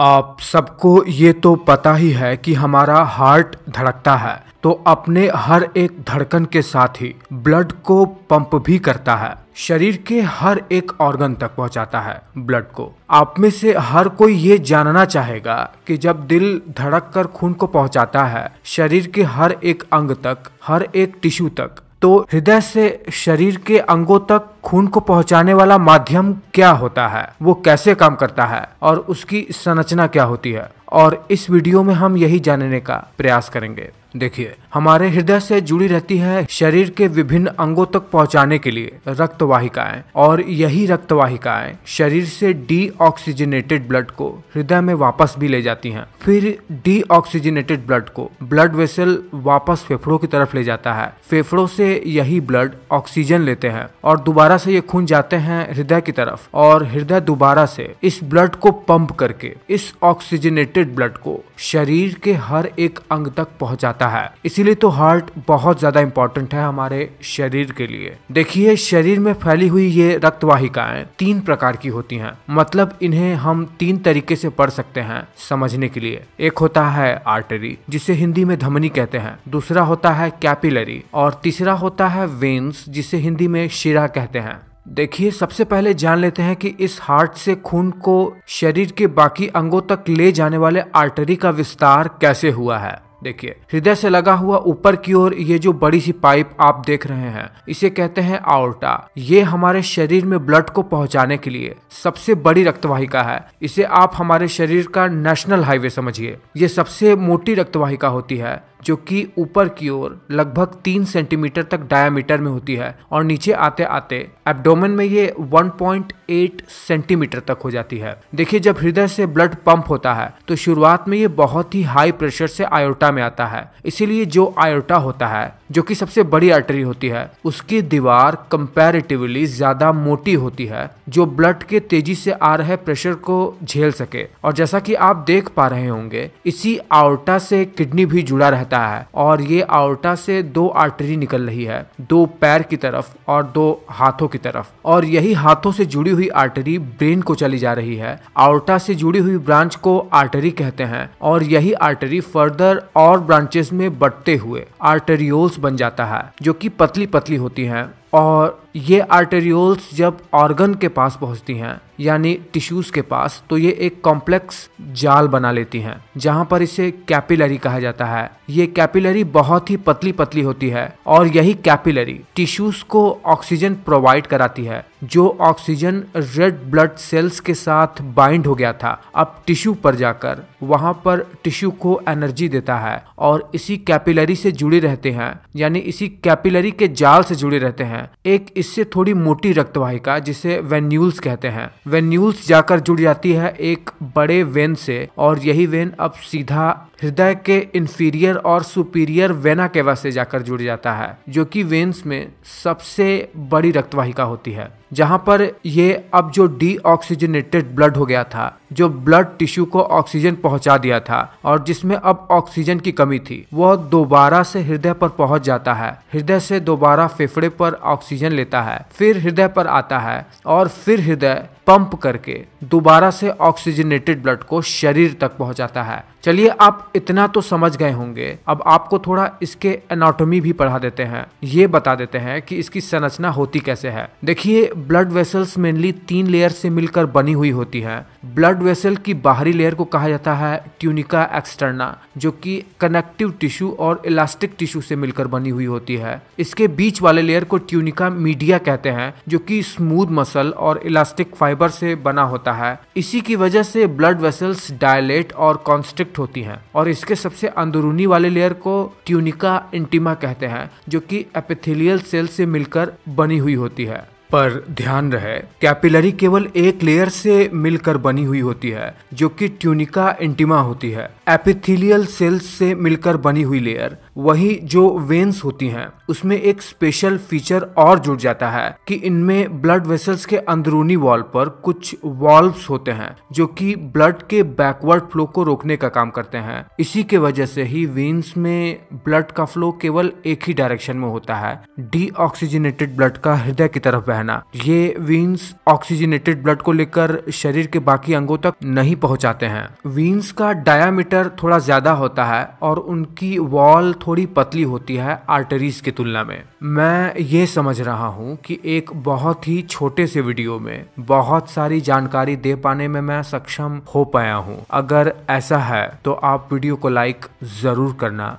आप सबको ये तो पता ही है कि हमारा हार्ट धड़कता है तो अपने हर एक धड़कन के साथ ही ब्लड को पंप भी करता है शरीर के हर एक ऑर्गन तक पहुंचाता है ब्लड को आप में से हर कोई ये जानना चाहेगा कि जब दिल धड़क कर खून को पहुंचाता है शरीर के हर एक अंग तक हर एक टिश्यू तक तो हृदय से शरीर के अंगों तक खून को पहुंचाने वाला माध्यम क्या होता है वो कैसे काम करता है और उसकी संरचना क्या होती है और इस वीडियो में हम यही जानने का प्रयास करेंगे देखिए हमारे हृदय से जुड़ी रहती है शरीर के विभिन्न अंगों तक पहुंचाने के लिए रक्तवाहिकाएं और यही रक्तवाहिकाएं शरीर से डी ऑक्सीजनेटेड ब्लड को हृदय में वापस भी ले जाती हैं फिर डी ऑक्सीजनेटेड ब्लड को ब्लड वेसल वापस फेफड़ों की तरफ ले जाता है फेफड़ों से यही ब्लड ऑक्सीजन लेते हैं और दोबारा से ये खून जाते हैं हृदय की तरफ और हृदय दोबारा से इस ब्लड को पंप करके इस ऑक्सीजनेटेड सर्कुलेटेड ब्लड को शरीर के हर एक अंग तक पहुंचाता है इसीलिए तो हार्ट बहुत ज्यादा इंपॉर्टेंट है हमारे शरीर के लिए देखिए शरीर में फैली हुई ये रक्तवाहिकाएं तीन प्रकार की होती हैं मतलब इन्हें हम तीन तरीके से पढ़ सकते हैं समझने के लिए एक होता है आर्टरी जिसे हिंदी में धमनी कहते हैं दूसरा होता है कैपिलरी और तीसरा होता है वेन्स जिसे हिंदी में शिरा कहते हैं देखिए सबसे पहले जान लेते हैं कि इस हार्ट से खून को शरीर के बाकी अंगों तक ले जाने वाले आर्टरी का विस्तार कैसे हुआ है देखिए हृदय से लगा हुआ ऊपर की ओर ये जो बड़ी सी पाइप आप देख रहे हैं इसे कहते हैं आउटा ये हमारे शरीर में ब्लड को पहुंचाने के लिए सबसे बड़ी रक्तवाहिका है इसे आप हमारे शरीर का नेशनल हाईवे समझिए ये सबसे मोटी रक्तवाहिका होती है जो कि ऊपर की ओर लगभग तीन सेंटीमीटर तक डायमीटर में होती है और नीचे आते आते एब्डोमेन में ये 1.8 सेंटीमीटर तक हो जाती है देखिए जब हृदय से ब्लड पंप होता है तो शुरुआत में ये बहुत ही हाई प्रेशर से आयोटा में आता है इसीलिए जो आयोटा होता है जो कि सबसे बड़ी आर्टरी होती है उसकी दीवार कंपैरेटिवली ज्यादा मोटी होती है जो ब्लड के तेजी से आ रहे प्रेशर को झेल सके और जैसा कि आप देख पा रहे होंगे इसी आउटा से किडनी भी जुड़ा रहता है और ये आउटा से दो आर्टरी निकल रही है दो पैर की तरफ और दो हाथों की तरफ और यही हाथों से जुड़ी हुई आर्टरी ब्रेन को चली जा रही है आउटा से जुड़ी हुई ब्रांच को आर्टरी कहते हैं और यही आर्टरी फर्दर और ब्रांचेस में बढ़ते हुए आर्टरियोल्स बन जाता है जो कि पतली पतली होती हैं और ये आर्टेरियोल्स जब ऑर्गन के पास पहुंचती हैं यानी टिश्यूज के पास तो ये एक कॉम्प्लेक्स जाल बना लेती हैं जहां पर इसे कैपिलरी कहा जाता है ये कैपिलरी बहुत ही पतली पतली होती है और यही कैपिलरी टिश्यूज को ऑक्सीजन प्रोवाइड कराती है जो ऑक्सीजन रेड ब्लड सेल्स के साथ बाइंड हो गया था अब टिश्यू पर जाकर वहां पर टिश्यू को एनर्जी देता है और इसी कैपिलरी से जुड़े रहते हैं यानी इसी कैपिलरी के जाल से जुड़े रहते हैं हैं एक इससे थोड़ी मोटी रक्तवाहिका जिसे वेन्यूल्स कहते हैं वेन्यूल्स जाकर जुड़ जाती है एक बड़े वेन से और यही वेन अब सीधा हृदय के इंफीरियर और सुपीरियर वेना केवा से जाकर जुड़ जाता है जो कि वेन्स में सबसे बड़ी रक्तवाहिका होती है जहां पर ये अब जो डी ऑक्सीजनेटेड ब्लड हो गया था जो ब्लड टिश्यू को ऑक्सीजन पहुंचा दिया था और जिसमें अब ऑक्सीजन की कमी थी वह दोबारा से हृदय पर पहुंच जाता है हृदय से दोबारा फेफड़े पर ऑक्सीजन लेता है फिर हृदय पर आता है और फिर हृदय पंप करके दोबारा से ऑक्सीजनेटेड ब्लड को शरीर तक पहुंचाता है चलिए आप इतना तो समझ गए होंगे अब आपको थोड़ा इसके एनाटॉमी भी पढ़ा देते हैं ये बता देते हैं कि इसकी संरचना होती कैसे है देखिए ब्लड वेसल्स मेनली तीन लेयर से मिलकर बनी हुई होती है ब्लड वेसल की बाहरी लेयर को कहा जाता है ट्यूनिका एक्सटर्ना जो कि कनेक्टिव टिश्यू और इलास्टिक टिश्यू से मिलकर बनी हुई होती है इसके बीच वाले लेयर को ट्यूनिका मीडिया कहते हैं जो कि स्मूथ मसल और इलास्टिक फाइबर फाइबर से बना होता है इसी की वजह से ब्लड वेसल्स डायलेट और कॉन्स्ट्रिक्ट होती हैं और इसके सबसे अंदरूनी वाले लेयर को ट्यूनिका इंटीमा कहते हैं जो कि एपिथेलियल सेल से मिलकर बनी हुई होती है पर ध्यान रहे कैपिलरी केवल एक लेयर से मिलकर बनी हुई होती है जो कि ट्यूनिका इंटीमा होती है एपिथेलियल सेल्स से मिलकर बनी हुई लेयर वही जो वेन्स होती हैं उसमें एक स्पेशल फीचर और जुड़ जाता है कि इनमें ब्लड वेसल्स के अंदरूनी वॉल पर कुछ वॉल्व्स होते हैं जो कि ब्लड के बैकवर्ड फ्लो को रोकने का काम करते हैं इसी के वजह से ही वेन्स में ब्लड का फ्लो केवल एक ही डायरेक्शन में होता है ऑक्सीजनेटेड ब्लड का हृदय की तरफ बहना ये वेन्स ऑक्सीजनेटेड ब्लड को लेकर शरीर के बाकी अंगों तक नहीं पहुंचाते हैं वेन्स का डायामीटर थोड़ा ज्यादा होता है और उनकी वॉल थोड़ी पतली होती है आर्टरीज की तुलना में मैं ये समझ रहा हूँ कि एक बहुत ही छोटे से वीडियो में बहुत सारी जानकारी दे पाने में मैं सक्षम हो पाया हूँ अगर ऐसा है तो आप वीडियो को लाइक जरूर करना